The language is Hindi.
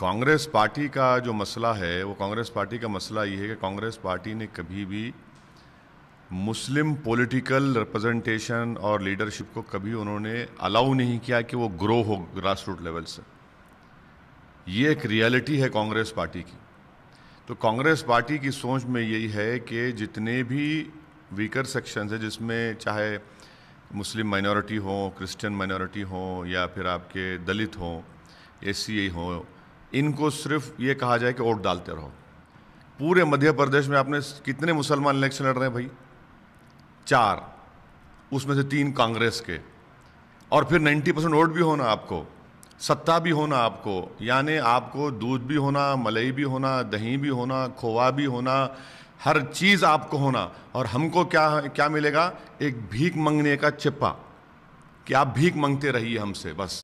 कांग्रेस पार्टी का जो मसला है वो कांग्रेस पार्टी का मसला ये है कि कांग्रेस पार्टी ने कभी भी मुस्लिम पॉलिटिकल रिप्रेजेंटेशन और लीडरशिप को कभी उन्होंने अलाउ नहीं किया कि वो ग्रो हो ग्रास रूट लेवल से ये एक रियलिटी है कांग्रेस पार्टी की तो कांग्रेस पार्टी की सोच में यही है कि जितने भी वीकर सेक्शंस है जिसमें चाहे मुस्लिम माइनॉरिटी हो क्रिश्चियन माइनॉरिटी हो या फिर आपके दलित हों एस सी हों इनको सिर्फ ये कहा जाए कि वोट डालते रहो पूरे मध्य प्रदेश में आपने कितने मुसलमान इलेक्शन लड़ रहे हैं भाई चार उसमें से तीन कांग्रेस के और फिर 90 परसेंट वोट भी होना आपको सत्ता भी होना आपको यानी आपको दूध भी होना मलई भी होना दही भी होना खोवा भी होना हर चीज़ आपको होना और हमको क्या क्या मिलेगा एक भीख मंगने का चिप्पा कि आप भीख मंगते रहिए हमसे बस